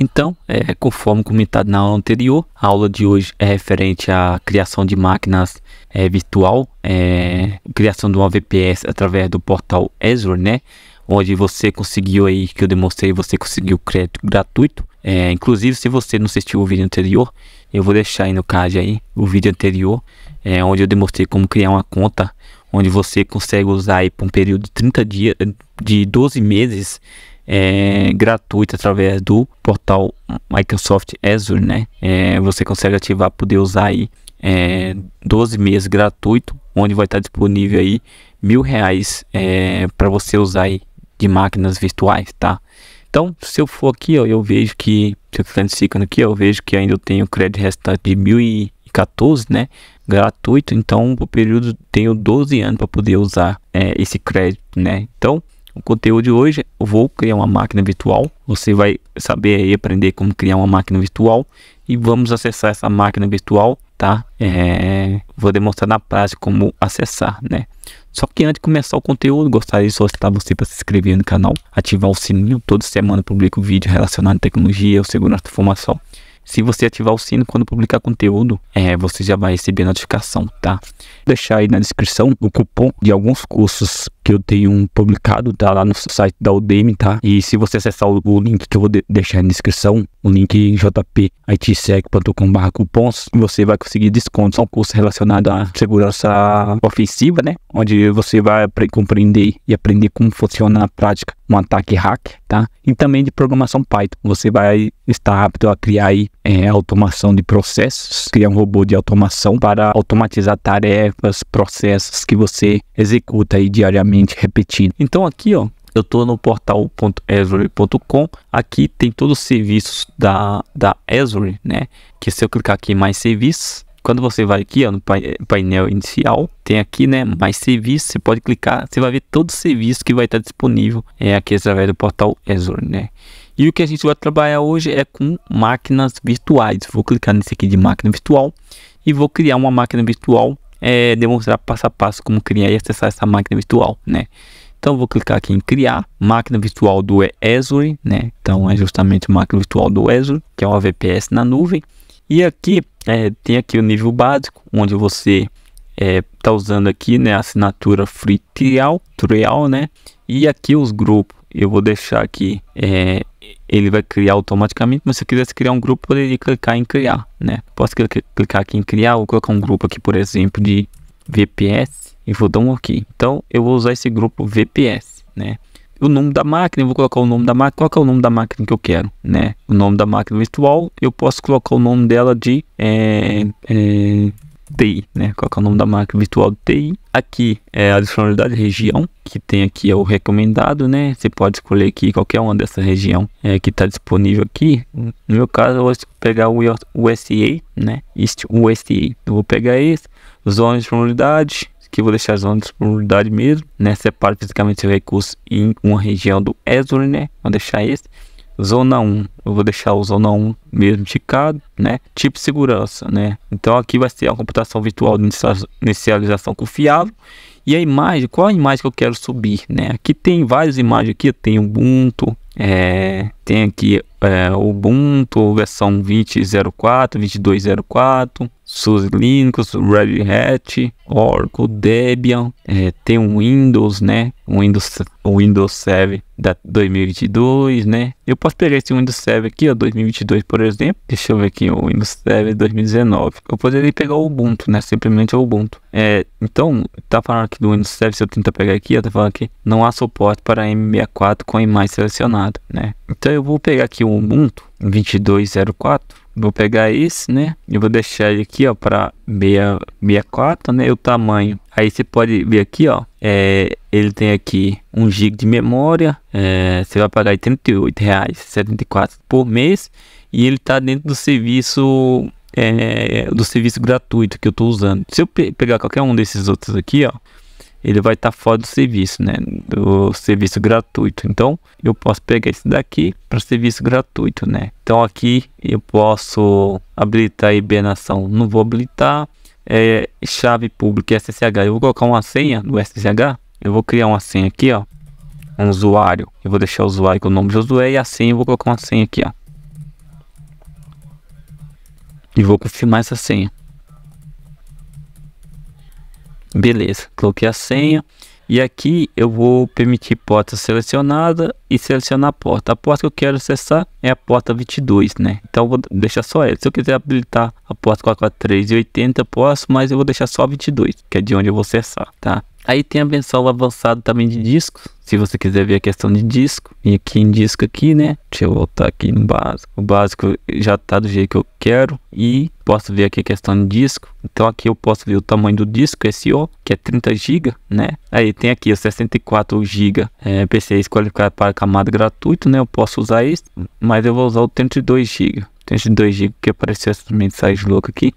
Então, é, conforme comentado na aula anterior, a aula de hoje é referente à criação de máquinas é, virtual, é, criação de uma VPS através do portal Azure, né? Onde você conseguiu aí, que eu demonstrei, você conseguiu crédito gratuito. É, inclusive, se você não assistiu o vídeo anterior, eu vou deixar aí no card aí o vídeo anterior, é, onde eu demonstrei como criar uma conta, onde você consegue usar aí por um período de 30 dias, de 12 meses, é, gratuita através do portal Microsoft Azure, né? É, você consegue ativar, poder usar aí é, 12 meses gratuito, onde vai estar disponível aí mil reais é, para você usar aí de máquinas virtuais, tá? Então, se eu for aqui, ó, eu vejo que, se eu ficar nesse aqui, eu vejo que ainda eu tenho crédito restante de 1.014, né? Gratuito, então, o período tenho 12 anos para poder usar é, esse crédito, né? Então, o conteúdo de hoje, eu vou criar uma máquina virtual. Você vai saber e aprender como criar uma máquina virtual e vamos acessar essa máquina virtual, tá? É, vou demonstrar na prática como acessar, né? Só que antes de começar o conteúdo, gostaria de solicitar você para se inscrever no canal, ativar o sininho. Toda semana eu publico vídeo relacionado à tecnologia ou segurança da informação. Se você ativar o sino quando publicar conteúdo, é, você já vai receber notificação, tá? Vou deixar aí na descrição o cupom de alguns cursos que eu tenho publicado, tá lá no site da Udemy, tá? E se você acessar o, link que eu vou de deixar na descrição, o link é jpitsec.com.br cupons, você vai conseguir descontos é um curso relacionado à segurança ofensiva, né? Onde você vai compreender e aprender como funciona na prática um ataque hack, tá? E também de programação Python. Você vai estar apto a criar aí, é, automação de processos, criar um robô de automação para automatizar tarefas, processos que você executa aí diariamente ambiente repetindo. Então aqui, ó, eu estou no portal.esory.com. Aqui tem todos os serviços da, da Azure, né? Que se eu clicar aqui em mais serviços, quando você vai aqui ó, no eh, painel inicial, tem aqui né, mais serviços, você pode clicar, você vai ver todo o serviço que vai estar disponível é aqui através do portal Azure, né? E o que a gente vai trabalhar hoje é com máquinas virtuais. Vou clicar nesse aqui de máquina virtual e vou criar uma máquina virtual é, demonstrar passo a passo como criar e acessar essa máquina virtual, né? Então vou clicar aqui em criar máquina virtual do Azure, né? Então é justamente máquina virtual do Azure, que é uma VPS na nuvem. E aqui é, tem aqui o nível básico, onde você está é, tá usando aqui, né, a assinatura free trial, trial, né? E aqui os grupos, eu vou deixar aqui é, ele vai criar automaticamente, mas se eu quisesse criar um grupo, poderia clicar em criar, né? Posso clicar aqui em criar ou colocar um grupo aqui, por exemplo, de VPS e vou dar um OK. Então, eu vou usar esse grupo VPS, né? O nome da máquina, eu vou colocar o nome da máquina, qual é o nome da máquina que eu quero, né? O nome da máquina virtual, eu posso colocar o nome dela de é, é, TI, né? Colocar é o nome da marca virtual TI. Aqui é a disponibilidade região, que tem aqui é o recomendado, né? Você pode escolher aqui qualquer uma dessa região é, que está disponível aqui. No meu caso, eu vou pegar o USA, né? East USA. Eu vou pegar esse, zona de disponibilidade, que vou deixar a zona de disponibilidade mesmo, né? Separa fisicamente o recurso em uma região do Azure, né? Vou deixar esse. Zona 1, eu vou deixar o Zona 1 mesmo ticado, né? Tipo segurança, né? Então aqui vai ser a computação virtual de inicialização confiável. E a imagem, qual a imagem que eu quero subir, né? Aqui tem várias imagens aqui, tem Ubuntu, é, tem aqui é, Ubuntu versão 20.04, 22.04, SUSE Linux, Red Hat, Oracle, Debian, é, tem um Windows, né? Um Windows, um Windows 7 da 2022, né? Eu posso pegar esse Windows 7 aqui, ó, 2022, por exemplo. Deixa eu ver aqui, o Windows 7 2019. Eu poderia pegar o Ubuntu, né? Simplesmente o Ubuntu. É, então, tá falando aqui do Windows 7, se eu tentar pegar aqui, ó, tá falando que não há suporte para M64 com imagem selecionada, né? Então eu vou pegar aqui o Ubuntu 2204 vou pegar esse, né? Eu vou deixar ele aqui, ó, para 64, né? O tamanho. Aí você pode ver aqui, ó. É, ele tem aqui 1 GB de memória. É, você vai pagar R$ 38,74 por mês. E ele tá dentro do serviço é, do serviço gratuito que eu tô usando. Se eu pe pegar qualquer um desses outros aqui, ó ele vai estar tá fora do serviço, né? Do serviço gratuito. Então, eu posso pegar esse daqui para serviço gratuito, né? Então, aqui eu posso habilitar a hibernação, não vou habilitar. É, chave pública SSH, eu vou colocar uma senha do SSH. Eu vou criar uma senha aqui, ó. Um usuário. Eu vou deixar o usuário com o nome Josué e a senha eu vou colocar uma senha aqui, ó. E vou confirmar essa senha. Beleza, coloquei a senha. E aqui eu vou permitir porta selecionada e selecionar a porta. A porta que eu quero acessar é a porta 22, né? Então vou deixar só ela. Se eu quiser habilitar a porta 443 e 80, posso, mas eu vou deixar só a 22, que é de onde eu vou acessar, tá? Aí tem a versão avançada também de disco. Se você quiser ver a questão de disco, e aqui em disco aqui, né? Deixa eu voltar aqui no básico. O básico já tá do jeito que eu quero e posso ver aqui a questão de disco. Então aqui eu posso ver o tamanho do disco SO, que é 30 GB, né? Aí tem aqui o 64 GB é, qualificado para camada gratuito, né? Eu posso usar isso, mas eu vou usar o 32 GB. 32 GB que apareceu essa mensagem louca aqui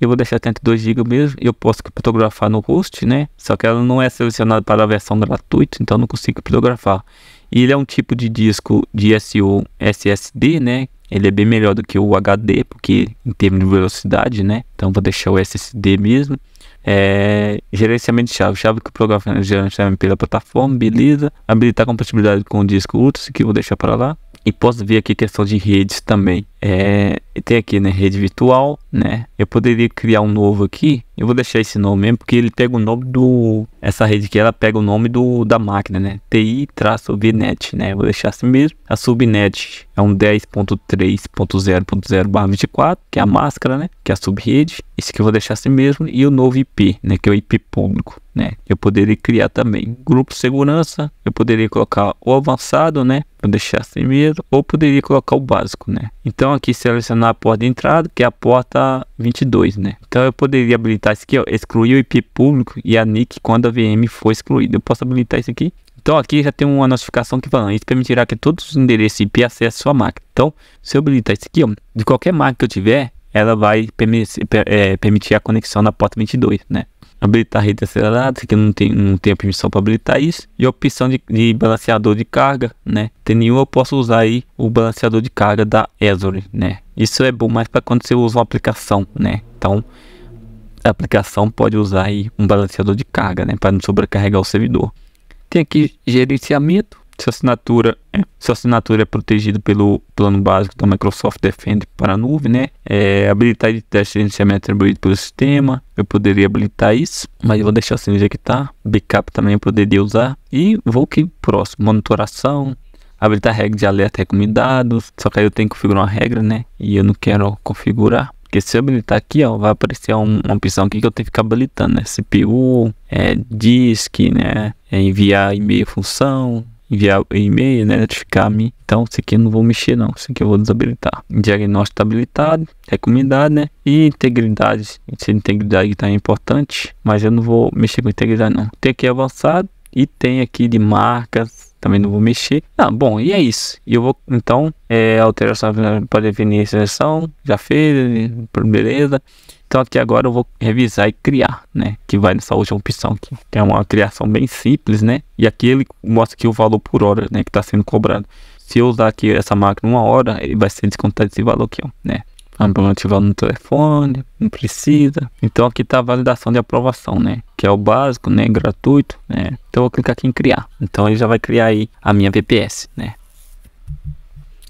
eu vou deixar 32 GB mesmo, eu posso criptografar no host, né? Só que ela não é selecionada para a versão gratuita, então não consigo criptografar. E ele é um tipo de disco de SU, SSD, né? Ele é bem melhor do que o HD, porque em termos de velocidade, né? Então vou deixar o SSD mesmo. É, gerenciamento de chave, chave que programa né? gerenciamento pela plataforma, beleza. Habilitar compatibilidade com o disco UTS, que eu vou deixar para lá. E posso ver aqui questão de redes também. É, tem aqui, né? Rede virtual, né? Eu poderia criar um novo aqui. Eu vou deixar esse nome mesmo, porque ele pega o nome do... Essa rede aqui, ela pega o nome do da máquina, né? TI-VNet, né? Eu vou deixar assim mesmo. A subnet é um 10.3.0.0 barra 24, que é a máscara, né? Que é a subrede. Esse que eu vou deixar assim mesmo. E o novo IP, né? Que é o IP público, né? Eu poderia criar também grupo segurança. Eu poderia colocar o avançado, né? Vou deixar assim mesmo. Ou poderia colocar o básico, né? Então aqui selecionar a porta de entrada, que é a porta para 22, né? Então eu poderia habilitar isso aqui, ó, excluir o IP público e a NIC quando a VM for excluída. Eu posso habilitar isso aqui. Então aqui já tem uma notificação que fala, isso permitirá que todos os endereços IP acessem sua máquina. Então, se eu habilitar isso aqui, ó, de qualquer máquina que eu tiver, ela vai permitir, eh, permitir a conexão na porta 22, né? habilitar rede acelerada, que não tem, não tem a permissão para habilitar isso, e opção de, de, balanceador de carga, né? Tem nenhum, eu posso usar aí o balanceador de carga da Azure, né? Isso é bom mais para quando você usa uma aplicação, né? Então, a aplicação pode usar aí um balanceador de carga, né? Para não sobrecarregar o servidor. Tem aqui gerenciamento, sua assinatura, é, sua assinatura é protegida pelo plano básico da Microsoft Defender para a nuvem, né? É, habilitar de teste de gerenciamento atribuído pelo sistema. Eu poderia habilitar isso, mas eu vou deixar assim já jeito que tá. Backup também eu poderia usar. E vou aqui próximo, monitoração, habilitar regra de alerta recomendados. Só que aí eu tenho que configurar uma regra, né? E eu não quero configurar. Porque se eu habilitar aqui, ó, vai aparecer um, uma opção aqui que eu tenho que ficar habilitando, né? CPU, é, disk, né? É enviar e-mail função, enviar e-mail, né, notificar-me. Então, isso aqui eu não vou mexer não, isso aqui eu vou desabilitar. Diagnóstico habilitado, recomendado, né? E integridade, essa é integridade tá importante, mas eu não vou mexer com integridade não. Tem aqui avançado e tem aqui de marcas, também não vou mexer. Ah, bom, e é isso. Eu vou então é, alteração para definir seleção, já fez, beleza. Então aqui agora eu vou revisar e criar, né? Que vai nessa última opção aqui, que é uma criação bem simples, né? E aqui ele mostra aqui o valor por hora, né? Que está sendo cobrado. Se eu usar aqui essa máquina uma hora, ele vai ser descontado esse valor aqui, ó, né? Vamos ativar no telefone, não precisa. Então aqui tá a validação de aprovação, né? Que é o básico, né? Gratuito, né? Então eu vou clicar aqui em criar. Então ele já vai criar aí a minha VPS, né?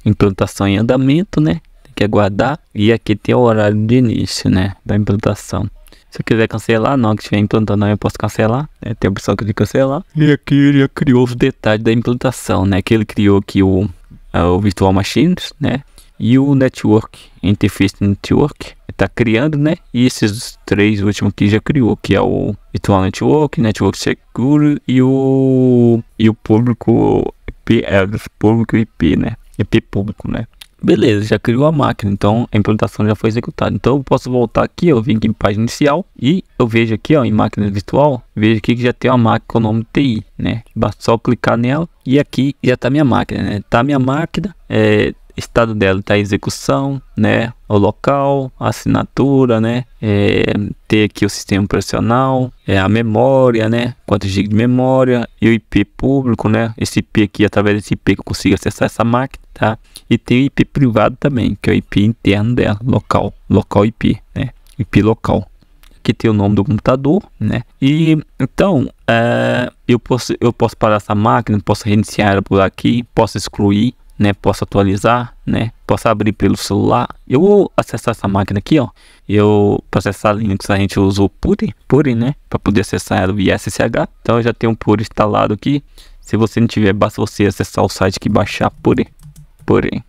Implantação em andamento, né? que aguardar. E aqui tem o horário de início, né? Da implantação. Se eu quiser cancelar, não, que estiver implantando, eu posso cancelar. Né? Tem a opção aqui de cancelar. E aqui ele criou os detalhes da implantação, né? Que ele criou aqui o, ah, o Virtual Machines, né? E o Network, Interface Network, está criando, né? E esses três últimos que já criou, que é o Virtual Network, Network seguro e o, e o público IP, é, público IP, né? IP público, né? Beleza, já criou a máquina, então a implementação já foi executada. Então eu posso voltar aqui, eu vim aqui em página inicial e eu vejo aqui ó, em máquina virtual, vejo aqui que já tem uma máquina com o nome TI, né? Basta só clicar nela e aqui já tá minha máquina, né? Tá minha máquina, é, estado dela está execução, né? O local, a assinatura, né? É, ter aqui o sistema operacional, é, a memória, né? Quantos GB de memória e o IP público, né? Esse IP aqui, através desse IP que eu consigo acessar essa máquina, tá? E tem o IP privado também, que é o IP interno dela, local, local IP, né? IP local que tem o nome do computador, né? E então é, eu posso eu posso parar essa máquina, posso reiniciar ela por aqui, posso excluir, né? Posso atualizar, né? Posso abrir pelo celular. Eu vou acessar essa máquina aqui, ó. Eu para acessar Linux a gente usou Puri, Puri, né? Para poder acessar o SSH. Então eu já tenho um Puri instalado aqui. Se você não tiver, basta você acessar o site que baixar Puri, Puri.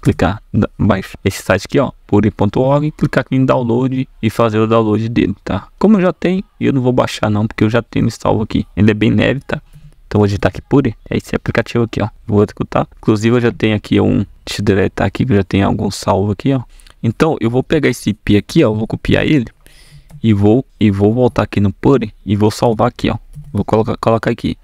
Clicar baixo esse site aqui, ó, puri.org, clicar aqui em download e fazer o download dele, tá? Como eu já tenho, eu não vou baixar não, porque eu já tenho salvo aqui. Ele é bem leve, tá? Então hoje tá aqui Puri, é esse aplicativo aqui, ó. Vou executar. Inclusive eu já tenho aqui um, deixa eu deletar aqui, que já tem algum salvo aqui, ó. Então eu vou pegar esse IP aqui, ó, vou copiar ele e vou e vou voltar aqui no Puri e vou salvar aqui, ó. Vou colocar colocar aqui.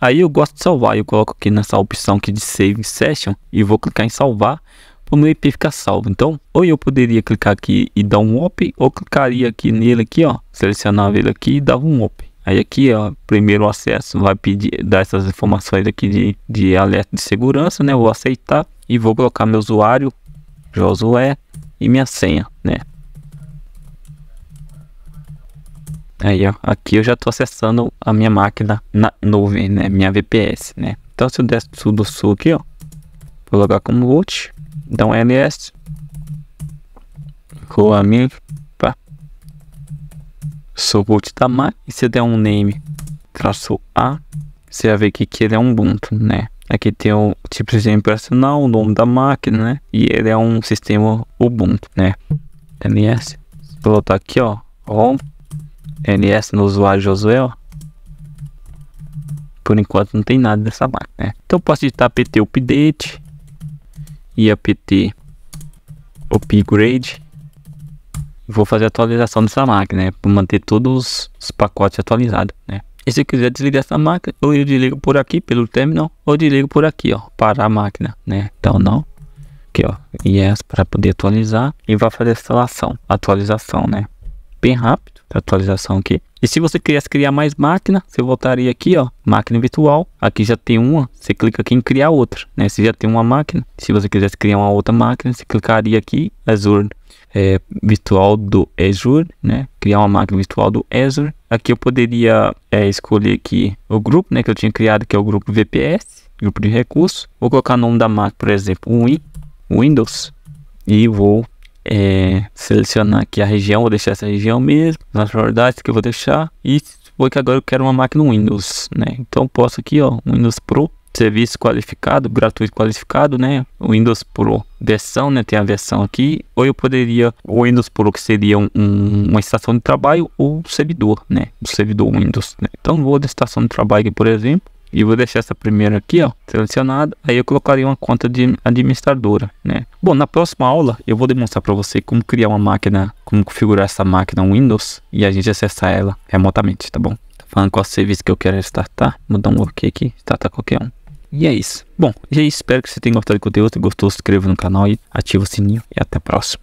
Aí eu gosto de salvar, eu coloco aqui nessa opção aqui de Save Session e vou clicar em salvar para o meu IP ficar salvo. Então, ou eu poderia clicar aqui e dar um OP, ou clicaria aqui nele aqui, ó, selecionava ele aqui e dava um OP. Aí aqui, ó, primeiro acesso vai pedir dar essas informações aqui de, de alerta de segurança, né? vou aceitar e vou colocar meu usuário Josué e minha senha, né? Aí, ó, aqui eu já estou acessando a minha máquina na nuvem, né? Minha VPS, né? Então, se eu der sudo sul aqui, ó, vou colocar como root, então ls, com a minha só vou te dar mais se der um name traço A, você vai ver que, ele é um Ubuntu, né? Aqui é tem o tipo de sistema operacional, o nome da máquina, né? E ele é um sistema Ubuntu, né? ls, vou botar aqui, ó, Rom. ls no usuário Josué, ó. Por enquanto não tem nada dessa máquina, né? Então posso digitar pt update e apt upgrade vou fazer a atualização dessa máquina, né? Para manter todos os pacotes atualizados, né? E se eu quiser desligar essa máquina, ou eu desligo por aqui pelo terminal, ou desligo por aqui, ó, para a máquina, né? Então não. Aqui, ó, yes para poder atualizar e vai fazer a instalação, atualização, né? Bem rápido, tá? atualização aqui. E se você quisesse criar mais máquina, você voltaria aqui, ó, máquina virtual. Aqui já tem uma, você clica aqui em criar outra, né? Se já tem uma máquina, se você quisesse criar uma outra máquina, você clicaria aqui, Azure é, virtual do Azure, né? Criar uma máquina virtual do Azure. Aqui eu poderia é, escolher aqui o grupo, né? Que eu tinha criado, que é o grupo VPS, grupo de recursos. Vou colocar o nome da máquina, por exemplo, Windows. E vou é, selecionar aqui a região, vou deixar essa região mesmo. As prioridades que eu vou deixar. E porque que agora eu quero uma máquina Windows, né? Então posso aqui, ó, Windows Pro serviço qualificado, gratuito qualificado, né? O Windows Pro versão, né? Tem a versão aqui. Ou eu poderia, o Windows Pro, que seria um, uma estação de trabalho, ou servidor, né? O servidor Windows, né? Então vou da estação de trabalho aqui, por exemplo. E vou deixar essa primeira aqui, ó, selecionada. Aí eu colocaria uma conta de administradora, né? Bom, na próxima aula eu vou demonstrar para você como criar uma máquina, como configurar essa máquina Windows e a gente acessar ela remotamente, tá bom? Tá falando qual serviço que eu quero startar. Vou dar um OK aqui, startar qualquer um. E é isso. Bom, e é Espero que você tenha gostado do conteúdo. Gostou, se inscreva no canal e ativa o sininho. E até a próxima.